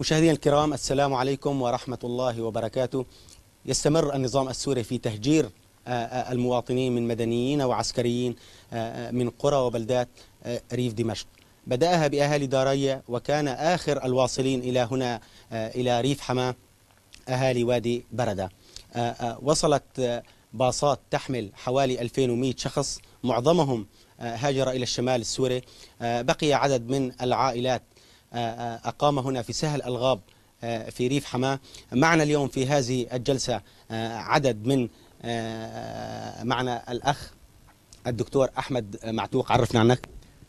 مشاهدينا الكرام السلام عليكم ورحمة الله وبركاته يستمر النظام السوري في تهجير آه، آه، المواطنين من مدنيين وعسكريين آه، من قرى وبلدات ريف دمشق بدأها بأهالي دارية وكان آخر الواصلين إلى هنا إلى ريف حماة أهالي وادي بردة وصلت باصات تحمل حوالي 2100 شخص معظمهم هاجر إلى الشمال السوري بقي عدد من العائلات آه، آه، أقام هنا في سهل الغاب آه، في ريف حماه معنا اليوم في هذه الجلسة عدد من معنا الأخ الدكتور أحمد معتوق عرفنا عنك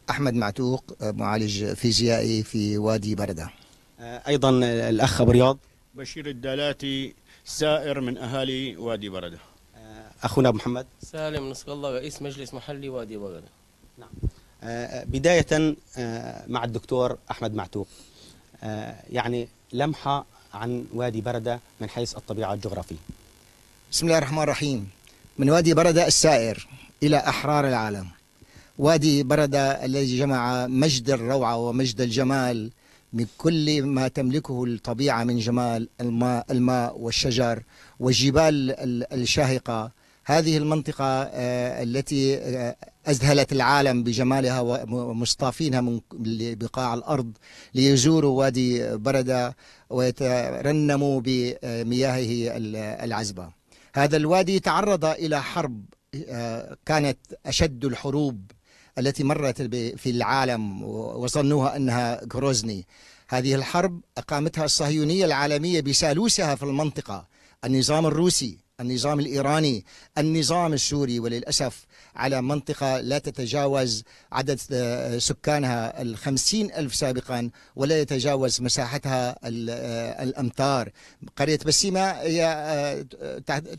أحمد معتوق معالج فيزيائي في وادي بردة أيضا الأخ أبو رياض بشير الدالاتي سائر من أهالي وادي بردة أخونا أبو محمد سالم نصر الله رئيس مجلس محلي وادي بردة نعم بداية آه، مع الدكتور أحمد معتوق آه، يعني لمحة عن وادي بردة من حيث الطبيعة الجغرافية بسم الله الرحمن الرحيم من وادي بردة السائر إلى أحرار العالم وادي بردة الذي جمع مجد الروعة ومجد الجمال من كل ما تملكه الطبيعة من جمال الماء, الماء والشجر والجبال الشاهقة هذه المنطقة آه، التي آه، أذهلت العالم بجمالها ومصطافينها من بقاع الأرض ليزوروا وادي بردة ويترنموا بمياهه العذبة هذا الوادي تعرض إلى حرب آه، كانت أشد الحروب التي مرت في العالم وظنوها أنها غروزني هذه الحرب أقامتها الصهيونية العالمية بثالوثها في المنطقة النظام الروسي النظام الإيراني النظام السوري وللأسف على منطقة لا تتجاوز عدد آه، سكانها الخمسين ألف سابقا ولا يتجاوز مساحتها آه، الأمتار قرية بسيمة هي آه،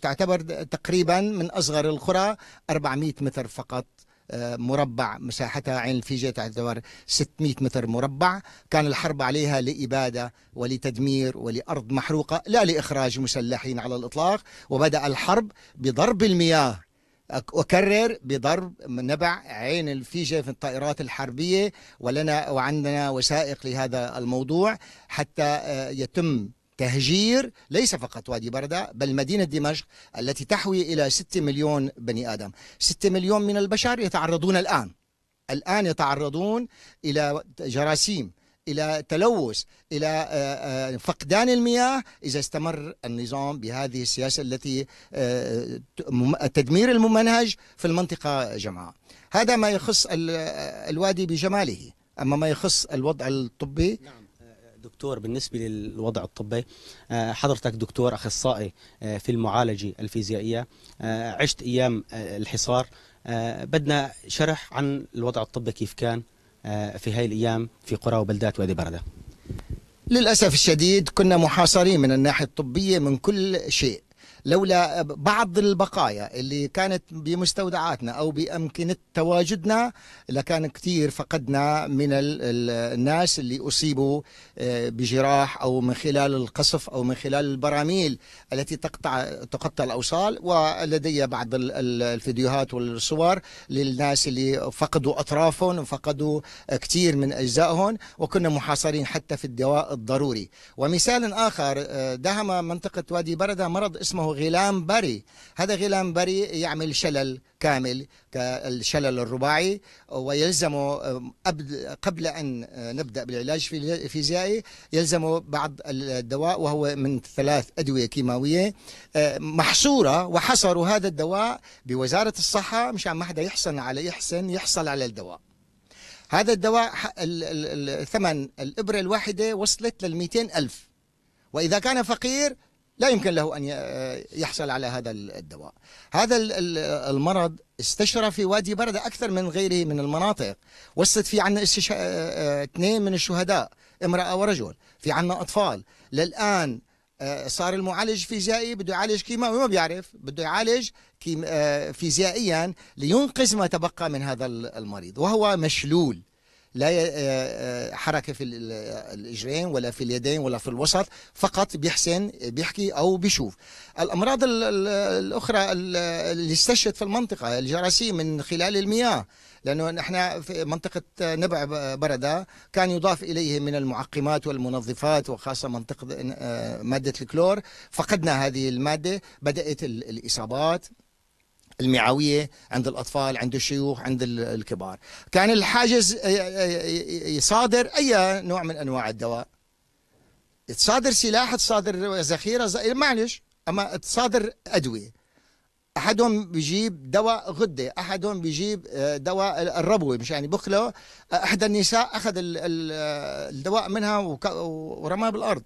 تعتبر تقريبا من أصغر القرى 400 متر فقط مربع مساحتها عين الفيجة تعتبر 600 متر مربع كان الحرب عليها لإبادة ولتدمير ولأرض محروقة لا لإخراج مسلحين على الإطلاق وبدأ الحرب بضرب المياه أكرر بضرب نبع عين الفيجة في الطائرات الحربية ولنا وعندنا وثائق لهذا الموضوع حتى آه، يتم تهجير ليس فقط وادي بردة بل مدينة دمشق التي تحوي إلى 6 مليون بني آدم 6 مليون من البشر يتعرضون الآن الآن يتعرضون إلى جراثيم إلى تلوث إلى آه، آه، فقدان المياه إذا استمر النظام بهذه السياسة التي التدمير آه، الممنهج في المنطقة جمعاء هذا ما يخص الوادي بجماله أما ما يخص الوضع الطبي نعم. دكتور بالنسبة للوضع الطبي آه، حضرتك دكتور أخصائي آه، في المعالجة الفيزيائية آه، عشت أيام الحصار بدنا شرح عن الوضع الطبي كيف كان في هاي الأيام في قرى وبلدات وادي بردة للأسف الشديد كنا محاصرين من الناحية الطبية من كل شيء لولا بعض البقايا اللي كانت بمستودعاتنا أو بأمكنة تواجدنا لكان كثير فقدنا من الناس اللي أصيبوا آه، بجراح أو من خلال القصف أو من خلال البراميل التي تقطع تقطع الأوصال ولدي بعض الفيديوهات والصور للناس اللي فقدوا أطرافهم وفقدوا كثير من أجزائهم وكنا محاصرين حتى في الدواء الضروري ومثال آخر آه، دهم منطقة وادي بردة مرض اسمه غلام بري هذا غلام بري يعمل شلل كامل كالشلل الرباعي ويلزم قبل أن نبدأ بالعلاج الفيزيائي يلزم بعض الدواء وهو من ثلاث أدوية كيماوية آه، محصورة وحصروا هذا الدواء بوزارة الصحة مشان ما حدا يحسن على يحسن يحصل على الدواء هذا الدواء الثمن الإبرة الواحدة وصلت لل ألف وإذا كان فقير لا يمكن له أن يحصل على هذا الدواء هذا المرض استشرى في وادي بردة أكثر من غيره من المناطق وصلت في عنا استشا... آه، اثنين من الشهداء امرأة ورجل في عنا أطفال للآن آه، صار المعالج فيزيائي بده يعالج كيماوي ما بيعرف بده يعالج آه، فيزيائيا لينقذ ما تبقى من هذا المريض وهو مشلول لا آه، آه، حركه في الاجرين ولا في اليدين ولا في الوسط فقط بيحسن بيحكي او بيشوف الامراض الاخرى اللي استشهد في المنطقه الجراثيم من خلال المياه لانه نحن في منطقه نبع برده كان يضاف اليه من المعقمات والمنظفات وخاصه منطقه آه، ماده الكلور فقدنا هذه الماده بدات الاصابات المعويه عند الاطفال عند الشيوخ عند الكبار كان الحاجز آه، آه، آه، يصادر اي نوع من انواع الدواء تصادر سلاح تصادر ذخيره إيه، معلش اما تصادر ادويه احدهم بيجيب دواء غده احدهم بيجيب دواء الربوه مش يعني بخله احدى النساء اخذ الدواء منها ورماه بالارض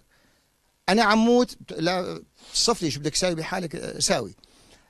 انا عموت لا صفلي لي شو بدك تساوي بحالك ساوي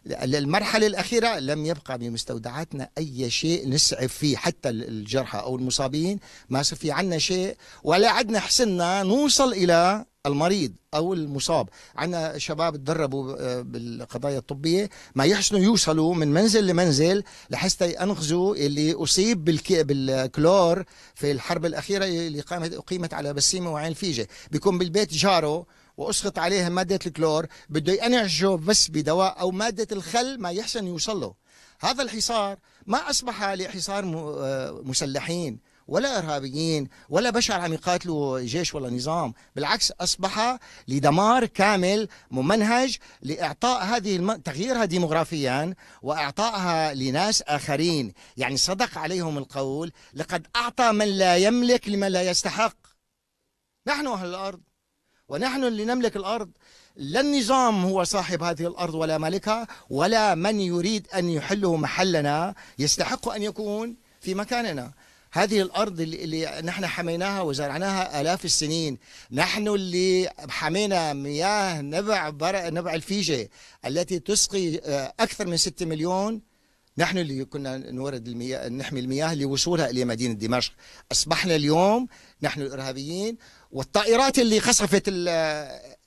للمرحلة الأخيرة لم يبقى بمستودعاتنا أي شيء نسعف فيه حتى الجرحى أو المصابين ما صار في عنا شيء ولا عدنا حسنا نوصل إلى المريض او المصاب عندنا شباب تدربوا آه، بالقضايا الطبيه ما يحسنوا يوصلوا من منزل لمنزل لحتى ينقذوا اللي اصيب بالكلور في الحرب الاخيره اللي قامت اقيمت على بسيمه وعين فيجه بيكون بالبيت جاره واسقط عليها ماده الكلور بده ينعجه بس بدواء او ماده الخل ما يحسن يوصل له هذا الحصار ما اصبح لحصار آه، مسلحين ولا ارهابيين ولا بشر عم يقاتلوا جيش ولا نظام، بالعكس اصبح لدمار كامل ممنهج لاعطاء هذه الم... تغييرها ديموغرافيا واعطائها لناس اخرين، يعني صدق عليهم القول لقد اعطى من لا يملك لمن لا يستحق. نحن اهل الارض ونحن اللي نملك الأرض لا النظام هو صاحب هذه الأرض ولا مالكها ولا من يريد أن يحله محلنا يستحق أن يكون في مكاننا هذه الأرض اللي اللي نحن حميناها وزرعناها آلاف السنين نحن اللي حمينا مياه نبع, نبع الفيجة التي تسقي آه، أكثر من 6 مليون نحن اللي كنا نورد المياه نحمي المياه لوصولها الى مدينه دمشق اصبحنا اليوم نحن الارهابيين والطائرات اللي خسفت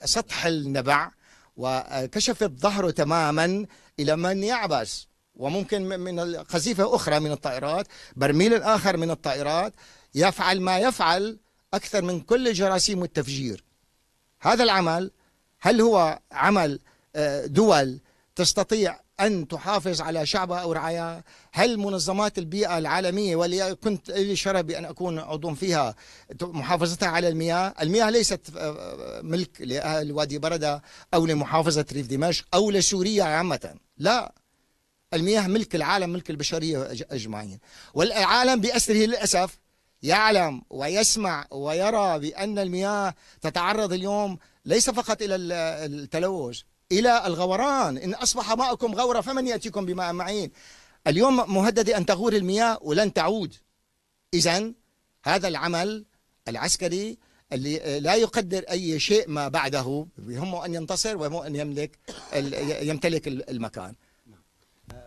سطح النبع وكشفت ظهره تماما الى من يعبس وممكن من قذيفه اخرى من الطائرات برميل اخر من الطائرات يفعل ما يفعل اكثر من كل الجراثيم والتفجير هذا العمل هل هو عمل آه، دول تستطيع أن تحافظ على شعبها أو رعاياها هل منظمات البيئة العالمية واللي كنت لي شرف بأن أكون عضو فيها محافظتها على المياه المياه ليست آه، آه، ملك لأهل وادي بردة أو لمحافظة ريف دمشق أو لسوريا عامة لا المياه ملك العالم ملك البشرية أجمعين والعالم بأسره للأسف يعلم ويسمع ويرى بأن المياه تتعرض اليوم ليس فقط إلى التلوث إلى الغوران إن أصبح ماؤكم غورا فمن يأتيكم بماء معين اليوم مهددة أن تغور المياه ولن تعود إذا هذا العمل العسكري اللي لا يقدر أي شيء ما بعده يهمه أن ينتصر ويهمه أن يملك يمتلك المكان نعم.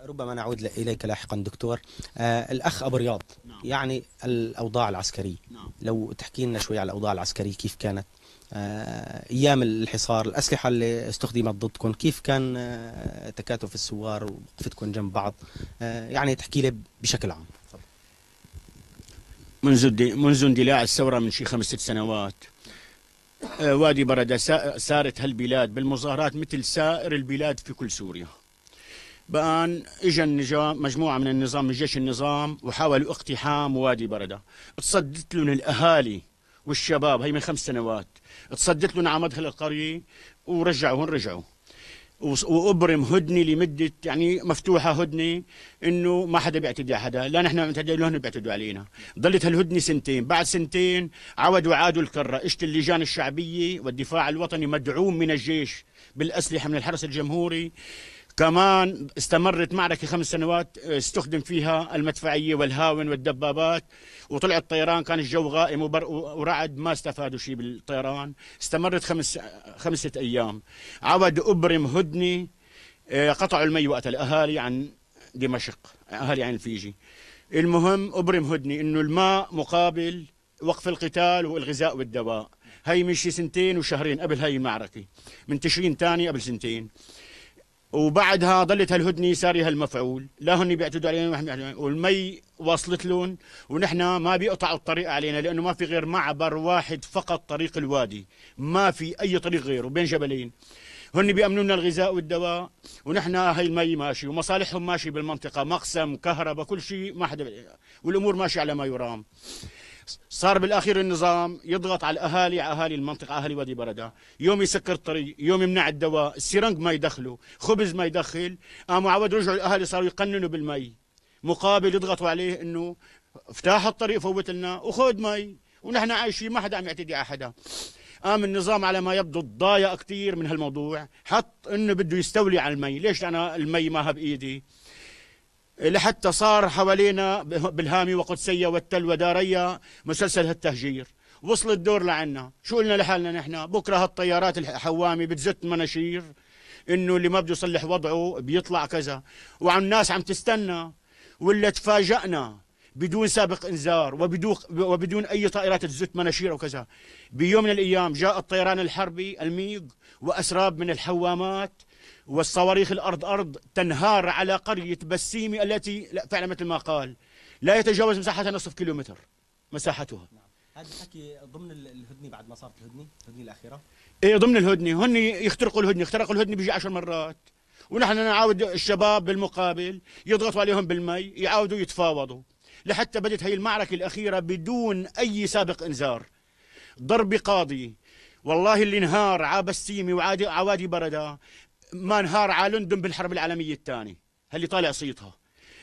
ربما نعود إليك لاحقا دكتور آه الأخ أبو رياض نعم. يعني الأوضاع العسكرية نعم. لو تحكي لنا شوي على الأوضاع العسكرية كيف كانت آه، ايام الحصار الاسلحه اللي استخدمت ضدكم كيف كان آه، تكاتف الثوار ووقفتكم جنب بعض آه، يعني تحكي لي بشكل عام منذ منذ اندلاع الثوره من شي خمس ست سنوات وادي برده سارت هالبلاد بالمظاهرات مثل سائر البلاد في كل سوريا بان اجى النظام مجموعه من النظام من جيش النظام وحاولوا اقتحام وادي برده تصدت لهم الاهالي والشباب هي من خمس سنوات تصدت لهم على مدخل القريه ورجعوهم رجعوا وابرم هدنه لمده يعني مفتوحه هدنه انه ما حدا بيعتدي على حدا، لا نحن بنعتدي عليهم بيعتدوا علينا، ضلت هالهدنه سنتين، بعد سنتين عودوا عادوا الكره، اجت اللجان الشعبيه والدفاع الوطني مدعوم من الجيش بالاسلحه من الحرس الجمهوري كمان استمرت معركة خمس سنوات آه، استخدم فيها المدفعية والهاون والدبابات وطلع الطيران كان الجو غائم ورعد ما استفادوا شيء بالطيران استمرت خمس خمسة أيام عود أبرم هدني آه، قطعوا المي وقت الأهالي عن دمشق أهالي عن الفيجي المهم أبرم هدني إنه الماء مقابل وقف القتال والغذاء والدواء هي مشي سنتين وشهرين قبل هاي المعركة من تشرين تاني قبل سنتين وبعدها ظلت هالهدنه ساري هالمفعول لا هن بيعتدوا علينا والمي وصلت لهم ونحن ما بيقطعوا الطريق علينا لانه ما في غير معبر واحد فقط طريق الوادي ما في اي طريق غيره بين جبلين هن بيأمنوا لنا الغذاء والدواء ونحن هي المي ماشي ومصالحهم ماشي بالمنطقة مقسم كهرباء كل شيء ما حدا والأمور ماشية على ما يرام صار بالاخير النظام يضغط على الاهالي على اهالي المنطقه اهالي وادي برده يوم يسكر الطريق يوم يمنع الدواء السيرنج ما يدخله خبز ما يدخل قاموا عود رجعوا الاهالي صاروا يقننوا بالمي مقابل يضغطوا عليه انه افتح الطريق فوت لنا وخذ مي ونحن عايشين ما حدا عم يعتدي على حدا قام النظام على ما يبدو ضايق كثير من هالموضوع حط انه بده يستولي على المي ليش انا المي ما بايدي لحتى صار حوالينا بالهامي وقدسية والتل ودارية مسلسل هالتهجير وصل الدور لعنا شو قلنا لحالنا نحن بكرة هالطيارات الحوامي بتزت مناشير انه اللي ما بده يصلح وضعه بيطلع كذا وعم الناس عم تستنى ولا تفاجأنا بدون سابق انذار وبدون وبدون اي طائرات تزت مناشير وكذا بيوم من الايام جاء الطيران الحربي الميغ واسراب من الحوامات والصواريخ الأرض أرض تنهار على قرية بسيمي التي لا فعلا مثل ما قال لا يتجاوز مساحتها نصف كيلومتر مساحتها نعم. هذا الحكي ضمن الهدنه بعد ما صارت الهدنه الهدنه الاخيره ايه ضمن الهدنه هن يخترقوا الهدنه اخترقوا الهدنه بيجي عشر مرات ونحن نعاود الشباب بالمقابل يضغطوا عليهم بالمي يعاودوا يتفاوضوا لحتى بدت هي المعركه الاخيره بدون اي سابق انذار ضرب قاضي والله اللي انهار عابسيمي وعادي عوادي بردا ما انهار على لندن بالحرب العالميه الثانيه اللي طالع صيتها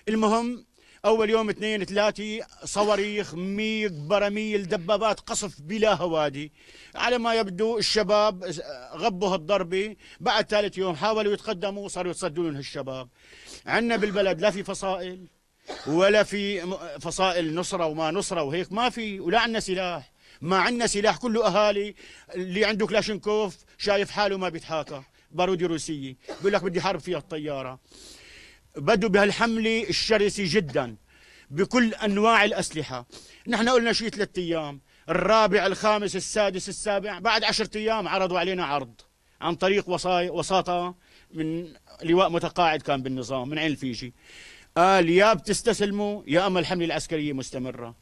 المهم اول يوم اثنين ثلاثة صواريخ ميق براميل دبابات قصف بلا هوادي على ما يبدو الشباب آه، غبوا هالضربة بعد ثالث يوم حاولوا يتقدموا وصاروا يتصدوا لهم عندنا بالبلد لا في فصائل ولا في فصائل نصرة وما نصرة وهيك ما في ولا عندنا سلاح ما عندنا سلاح كله أهالي اللي عنده كلاشنكوف شايف حاله ما بيتحاكى بارودي روسيه بيقول لك بدي حرب فيها الطياره بدوا بهالحمله الشرسه جدا بكل انواع الاسلحه نحن قلنا شيء ثلاث ايام الرابع الخامس السادس السابع بعد عشرة ايام عرضوا علينا عرض عن طريق وصاي وساطه من لواء متقاعد كان بالنظام من عين الفيجي قال يا بتستسلموا يا اما الحمله العسكريه مستمره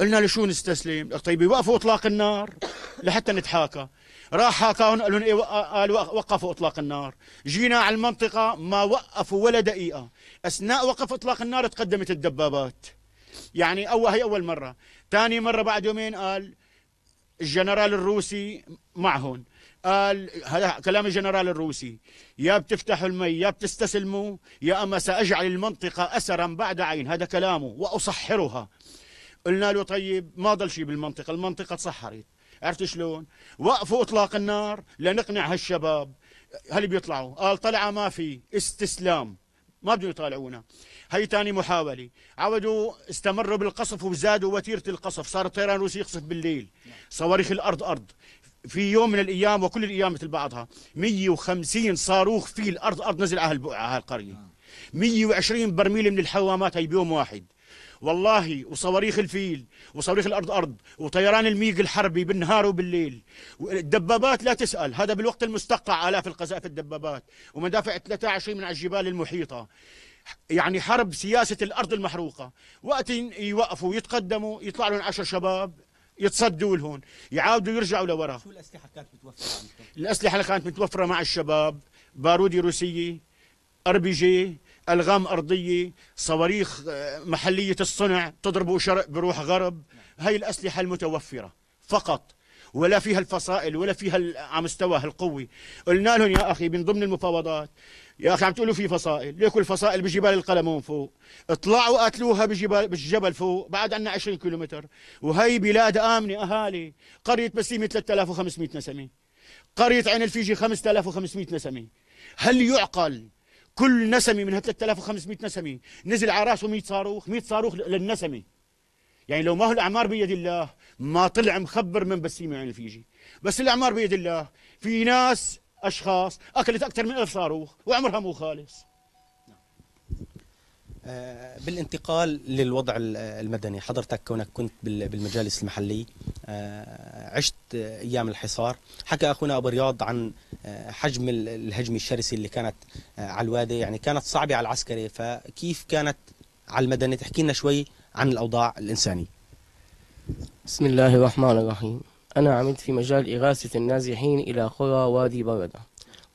قلنا لشو نستسلم طيب يوقفوا اطلاق النار لحتى نتحاكى راح هاكاهم قالوا إيه قالوا آه، آه، وقفوا اطلاق النار جينا على المنطقه ما وقفوا ولا دقيقه اثناء وقف اطلاق النار تقدمت الدبابات يعني اول هي اول مره ثاني مره بعد يومين قال الجنرال الروسي معهم قال هذا كلام الجنرال الروسي يا بتفتحوا المي يا بتستسلموا يا اما ساجعل المنطقه اثرا بعد عين هذا كلامه واصحرها قلنا له طيب ما ضل شيء بالمنطقه المنطقه تصحرت عرفت شلون وقفوا اطلاق النار لنقنع هالشباب هل بيطلعوا قال طلعه ما في استسلام ما بدهم يطالعونا هي ثاني محاولة عودوا استمروا بالقصف وزادوا وتيرة القصف صار الطيران الروسي يقصف بالليل صواريخ الأرض أرض في يوم من الأيام وكل الأيام مثل بعضها 150 صاروخ في الأرض أرض نزل على هالقرية 120 برميل من الحوامات هي بيوم واحد والله وصواريخ الفيل وصواريخ الارض ارض وطيران الميج الحربي بالنهار وبالليل الدبابات لا تسال هذا بالوقت المستقع الاف القذائف الدبابات ومدافع 23 من على الجبال المحيطه يعني حرب سياسه الارض المحروقه وقت يوقفوا يتقدموا يطلع لهم 10 شباب يتصدوا لهون يعاودوا يرجعوا لورا شو الاسلحه كانت متوفره الاسلحه اللي كانت متوفره مع الشباب بارودي روسيه ار بي جي ألغام أرضية صواريخ آه، محلية الصنع تضرب شرق بروح غرب هاي الأسلحة المتوفرة فقط ولا فيها الفصائل ولا فيها على مستواها القوي قلنا لهم يا أخي من ضمن المفاوضات يا أخي عم تقولوا في فصائل ليكوا الفصائل بجبال القلمون فوق اطلعوا قاتلوها بجبال بالجبل فوق بعد عنا 20 كيلومتر وهي بلاد آمنة أهالي قرية بسيمة 3500 نسمة قرية عين الفيجي 5500 نسمة هل يعقل كل نسمي من 3500 نسمي نزل على راسه 100 صاروخ 100 صاروخ للنسمي يعني لو ما هو الاعمار بيد الله ما طلع مخبر من بسيمه عن الفيجي بس الاعمار بيد الله في ناس اشخاص اكلت اكثر من ألف صاروخ وعمرها مو خالص آه، بالانتقال للوضع المدني حضرتك كونك كنت بالمجالس المحلي آه، عشت ايام الحصار حكى اخونا ابو رياض عن آه، حجم الهجمه الشرسه اللي كانت على الوادي يعني كانت صعبه على العسكري فكيف كانت على المدني تحكي لنا شوي عن الاوضاع الانسانيه بسم الله الرحمن الرحيم انا عملت في مجال اغاثه النازحين الى قرى وادي برده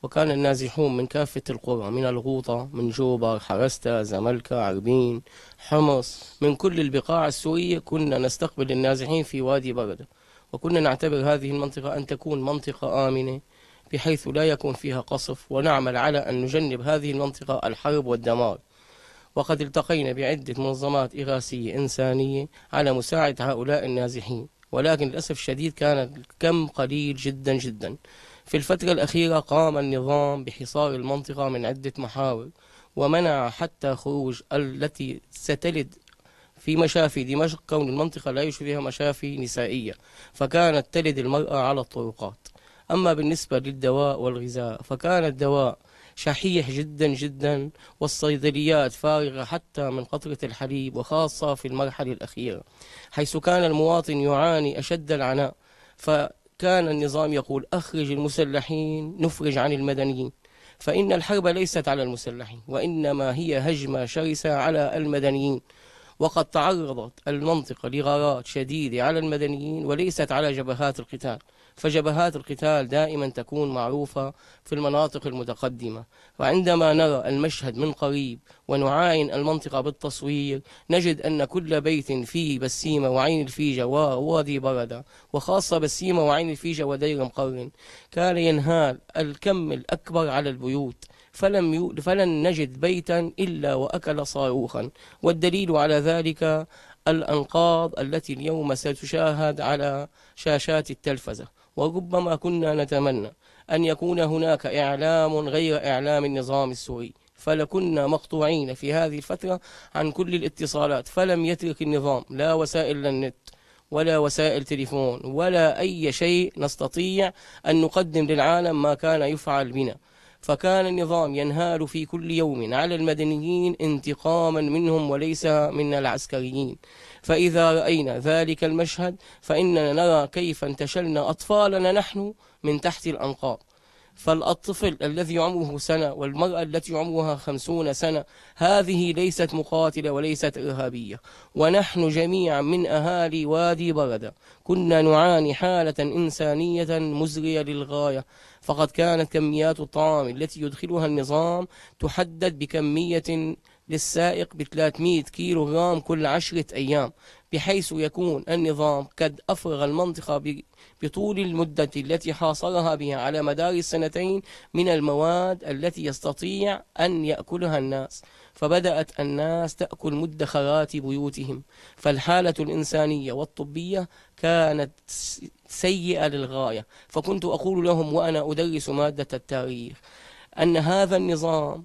وكان النازحون من كافة القرى من الغوطة من جوبر حرستا زملكة عربين حمص من كل البقاع السورية كنا نستقبل النازحين في وادي بردة وكنا نعتبر هذه المنطقة أن تكون منطقة آمنة بحيث لا يكون فيها قصف ونعمل على أن نجنب هذه المنطقة الحرب والدمار وقد التقينا بعدة منظمات إغاثية إنسانية على مساعدة هؤلاء النازحين ولكن للأسف الشديد كان الكم قليل جدا جدا في الفترة الأخيرة قام النظام بحصار المنطقة من عدة محاور ومنع حتى خروج التي ستلد في مشافي دمشق كون المنطقة لا فيها مشافي نسائية فكانت تلد المرأة على الطرقات أما بالنسبة للدواء والغذاء فكان الدواء شحيح جدا جدا والصيدليات فارغة حتى من قطرة الحليب وخاصة في المرحلة الأخيرة حيث كان المواطن يعاني أشد العناء ف كان النظام يقول أخرج المسلحين نفرج عن المدنيين فإن الحرب ليست على المسلحين وإنما هي هجمة شرسة على المدنيين وقد تعرضت المنطقة لغارات شديدة على المدنيين وليست على جبهات القتال فجبهات القتال دائما تكون معروفة في المناطق المتقدمة وعندما نرى المشهد من قريب ونعاين المنطقة بالتصوير نجد أن كل بيت فيه بسيمة وعين الفيجة ووادي بردة وخاصة بسيمة وعين الفيجة ودير مقرن كان ينهال الكم الأكبر على البيوت فلم يو... فلن نجد بيتا إلا وأكل صاروخا والدليل على ذلك الأنقاض التي اليوم ستشاهد على شاشات التلفزة وربما كنا نتمنى أن يكون هناك إعلام غير إعلام النظام السوري فلكنا مقطوعين في هذه الفترة عن كل الاتصالات فلم يترك النظام لا وسائل للنت ولا وسائل تليفون ولا أي شيء نستطيع أن نقدم للعالم ما كان يفعل بنا فكان النظام ينهال في كل يوم على المدنيين انتقاما منهم وليس من العسكريين فإذا رأينا ذلك المشهد فإننا نرى كيف انتشلنا أطفالنا نحن من تحت الأنقاض فالطفل الذي عمره سنة والمرأة التي عمرها خمسون سنة هذه ليست مقاتلة وليست إرهابية ونحن جميعا من أهالي وادي بردة كنا نعاني حالة إنسانية مزرية للغاية فقد كانت كميات الطعام التي يدخلها النظام تحدد بكمية للسائق ب 300 كيلو غرام كل عشرة أيام بحيث يكون النظام قد أفرغ المنطقة بطول المدة التي حاصرها بها على مدار السنتين من المواد التي يستطيع أن يأكلها الناس فبدأت الناس تأكل مدخرات بيوتهم فالحالة الإنسانية والطبية كانت سيئة للغاية فكنت أقول لهم وأنا أدرس مادة التاريخ أن هذا النظام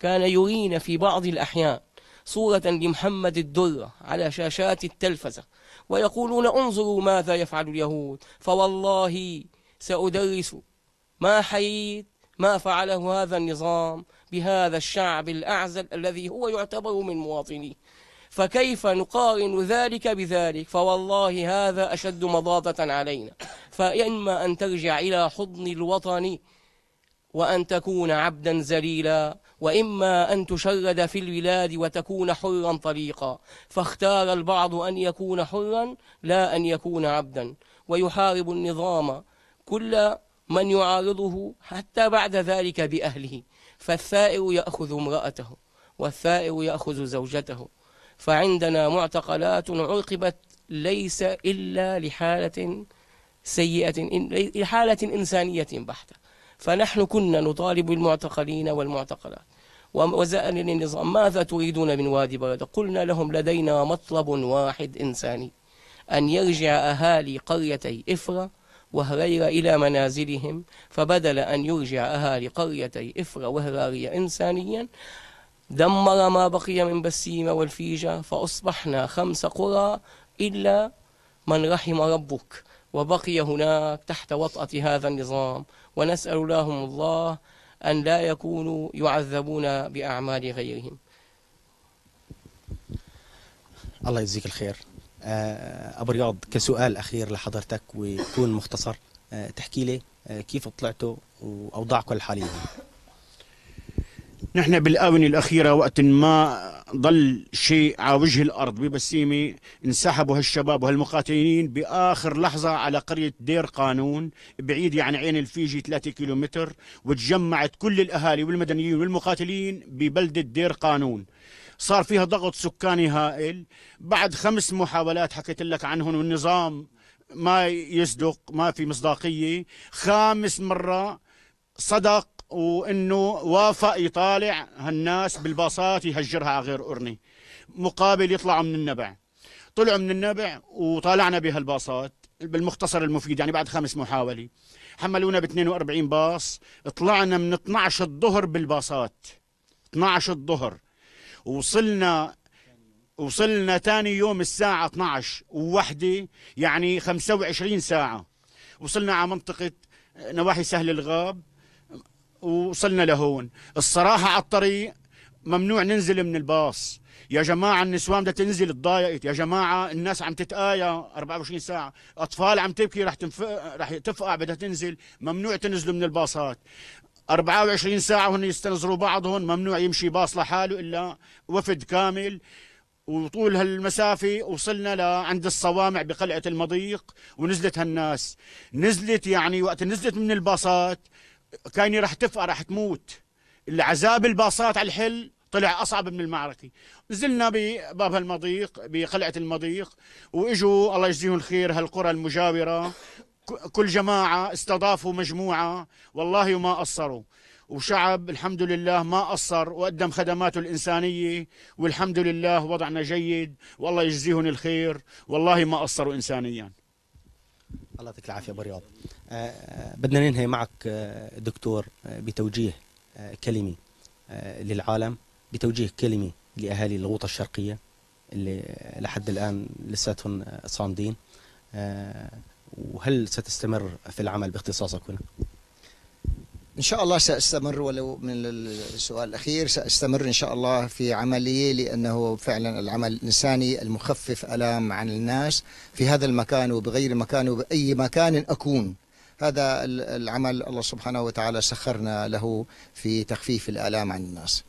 كان يرينا في بعض الأحيان صورة لمحمد الدرة على شاشات التلفزة ويقولون انظروا ماذا يفعل اليهود فوالله سأدرس ما حييت ما فعله هذا النظام بهذا الشعب الأعزل الذي هو يعتبر من مواطنيه فكيف نقارن ذلك بذلك فوالله هذا أشد مضاضة علينا فإما أن ترجع إلى حضن الوطن وأن تكون عبدا ذليلا وإما أن تشرد في البلاد وتكون حرا طليقا فاختار البعض أن يكون حرا لا أن يكون عبدا ويحارب النظام كل من يعارضه حتى بعد ذلك بأهله فالثائر يأخذ امرأته والثائر يأخذ زوجته فعندنا معتقلات عوقبت ليس إلا لحالة سيئة لحالة إنسانية بحتة فنحن كنا نطالب المعتقلين والمعتقلات وزأن للنظام ماذا تريدون من وادي برد قلنا لهم لدينا مطلب واحد إنساني أن يرجع أهالي قريتي إفرة وهريرة إلى منازلهم فبدل أن يرجع أهالي قريتي إفرة وهرارية إنسانيا دمر ما بقي من بسيمة والفيجة فأصبحنا خمس قرى إلا من رحم ربك وبقي هناك تحت وطأة هذا النظام ونسأل لهم الله أن لا يكونوا يعذبون بأعمال غيرهم الله يجزيك الخير آه، أبو رياض كسؤال أخير لحضرتك ويكون مختصر آه، تحكي لي آه، كيف طلعتوا وأوضاعكم الحالية نحن بالآونة الأخيرة وقت ما ضل شيء على وجه الأرض ببسيمة انسحبوا هالشباب وهالمقاتلين بآخر لحظة على قرية دير قانون بعيدة عن يعني عين الفيجي 3 كيلومتر وتجمعت كل الأهالي والمدنيين والمقاتلين ببلدة دير قانون صار فيها ضغط سكاني هائل بعد خمس محاولات حكيت لك عنهم والنظام ما يصدق ما في مصداقية خامس مرة صدق وانه وافق يطالع هالناس بالباصات يهجرها على غير قرني مقابل يطلعوا من النبع طلعوا من النبع وطالعنا بهالباصات بالمختصر المفيد يعني بعد خمس محاوله حملونا ب 42 باص طلعنا من 12 الظهر بالباصات 12 الظهر وصلنا وصلنا ثاني يوم الساعة 12 ووحدة يعني 25 ساعة وصلنا على منطقة نواحي سهل الغاب وصلنا لهون الصراحة على الطريق ممنوع ننزل من الباص يا جماعة النسوان بدها تنزل تضايقت يا جماعة الناس عم تتآية 24 ساعة أطفال عم تبكي رح تنف... رح تفقع بدها تنزل ممنوع تنزلوا من الباصات 24 ساعة وهن يستنظروا بعضهم ممنوع يمشي باص لحاله إلا وفد كامل وطول هالمسافة وصلنا لعند الصوامع بقلعة المضيق ونزلت هالناس نزلت يعني وقت نزلت من الباصات كاني راح تفقى راح تموت العذاب الباصات على الحل طلع اصعب من المعركه نزلنا بباب المضيق بقلعه المضيق واجوا الله يجزيهم الخير هالقرى المجاوره كل جماعه استضافوا مجموعه والله وما قصروا وشعب الحمد لله ما قصر وقدم خدماته الإنسانية والحمد لله وضعنا جيد والله يجزيهم الخير والله ما قصروا إنسانيا الله يعطيك العافيه ابو رياض آه، آه، بدنا ننهي معك آه، دكتور بتوجيه كلمي للعالم بتوجيه كلمي لاهالي الغوطه الشرقيه اللي لحد الان لساتهم صامدين وهل ستستمر في العمل باختصاصك هنا؟ إن شاء الله سأستمر ولو من السؤال الأخير سأستمر إن شاء الله في عملي لأنه فعلا العمل الإنساني المخفف ألام عن الناس في هذا المكان وبغير مكان وبأي مكان أكون هذا العمل الله سبحانه وتعالى سخرنا له في تخفيف الآلام عن الناس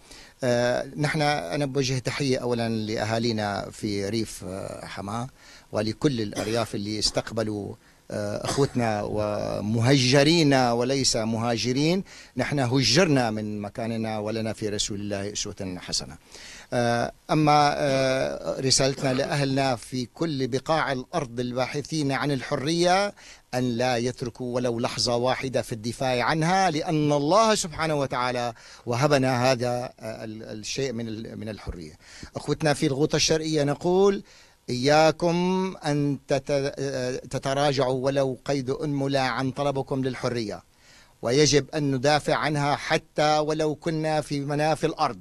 آه، نحن أنا بوجه تحية أولا لأهالينا في ريف آه، حماة ولكل الأرياف اللي استقبلوا اخوتنا ومهجرين وليس مهاجرين نحن هجرنا من مكاننا ولنا في رسول الله اسوه حسنه آه، اما آه، رسالتنا لاهلنا في كل بقاع الارض الباحثين عن الحريه ان لا يتركوا ولو لحظه واحده في الدفاع عنها لان الله سبحانه وتعالى وهبنا هذا آه، الشيء من من الحريه اخوتنا في الغوطه الشرقيه نقول إياكم أن تتراجعوا ولو قيد أنملة عن طلبكم للحرية ويجب أن ندافع عنها حتى ولو كنا في منافي الأرض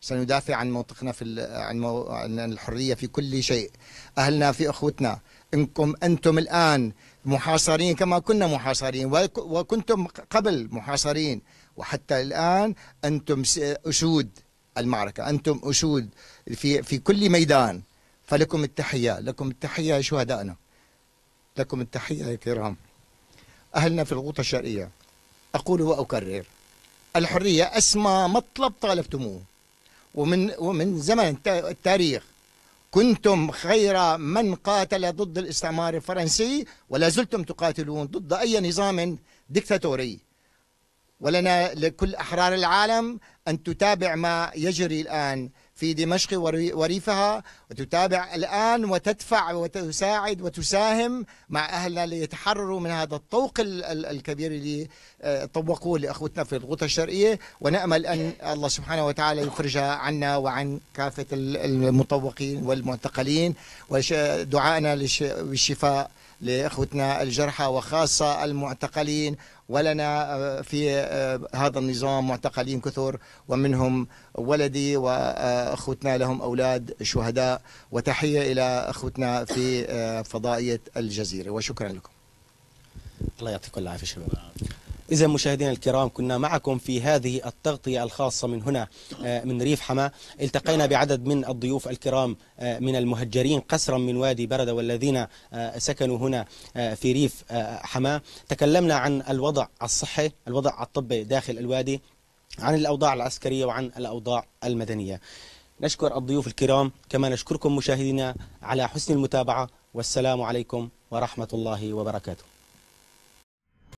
سندافع عن موطقنا في عن, مو عن الحرية في كل شيء أهلنا في أخوتنا إنكم أنتم الآن محاصرين كما كنا محاصرين وكنتم قبل محاصرين وحتى الآن أنتم أسود المعركة أنتم أسود في في كل ميدان فلكم التحية لكم التحية يا شهدائنا لكم التحية يا كرام أهلنا في الغوطة الشرقية أقول وأكرر الحرية أسمى مطلب طالبتموه ومن ومن زمن التاريخ كنتم خير من قاتل ضد الاستعمار الفرنسي ولا زلتم تقاتلون ضد أي نظام دكتاتوري ولنا لكل أحرار العالم أن تتابع ما يجري الآن في دمشق وريفها وتتابع الآن وتدفع وتساعد وتساهم مع أهلنا ليتحرروا من هذا الطوق الكبير اللي آه، طوقوه لأخوتنا في الغوطة الشرقية ونأمل أن الله سبحانه وتعالى يخرج عنا وعن كافة المطوقين والمعتقلين ودعائنا للشفاء لإخوتنا الجرحى وخاصة المعتقلين ولنا آه، في آه، هذا النظام معتقلين كثر ومنهم ولدي واخوتنا لهم اولاد شهداء وتحيه الى اخوتنا في آه، فضائيه الجزيره وشكرا لكم. الله يعطيكم العافيه شباب. إذا مشاهدينا الكرام كنا معكم في هذه التغطية الخاصة من هنا آه، من ريف حما التقينا بعدد من الضيوف الكرام آه، من المهجرين قسرا من وادي بردة والذين آه، سكنوا هنا في ريف حما تكلمنا عن الوضع الصحي الوضع الطبي داخل الوادي عن الأوضاع العسكرية وعن الأوضاع المدنية نشكر الضيوف الكرام كما نشكركم مشاهدينا على حسن المتابعة والسلام عليكم ورحمة الله وبركاته